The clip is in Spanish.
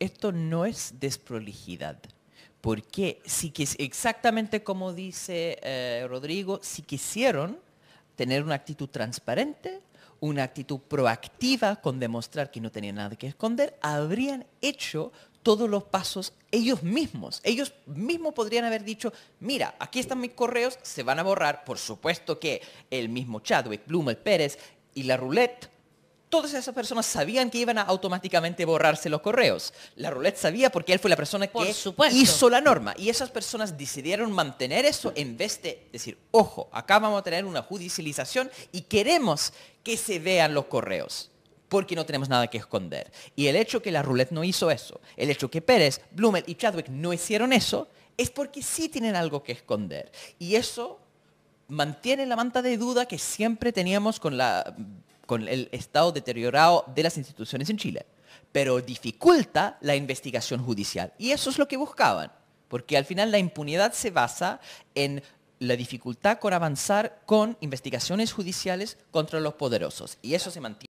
Esto no, es desprolijidad. Porque si exactamente como dice eh, Rodrigo, si quisieron tener una actitud transparente, una actitud proactiva con demostrar que no tenían nada que esconder, habrían hecho todos los pasos ellos mismos. Ellos mismos podrían haber dicho, mira, aquí están mis correos, se van a borrar. Por supuesto que el mismo Chadwick, Blumel, Pérez y la roulette todas esas personas sabían que iban a automáticamente borrarse los correos. La roulette sabía porque él fue la persona que hizo la norma. Y esas personas decidieron mantener eso en vez de decir, ojo, acá vamos a tener una judicialización y queremos que se vean los correos porque no tenemos nada que esconder. Y el hecho que la roulette no hizo eso, el hecho que Pérez, Blumel y Chadwick no hicieron eso, es porque sí tienen algo que esconder. Y eso mantiene la manta de duda que siempre teníamos con la con el estado deteriorado de las instituciones en Chile, pero dificulta la investigación judicial. Y eso es lo que buscaban, porque al final la impunidad se basa en la dificultad con avanzar con investigaciones judiciales contra los poderosos. Y eso se mantiene.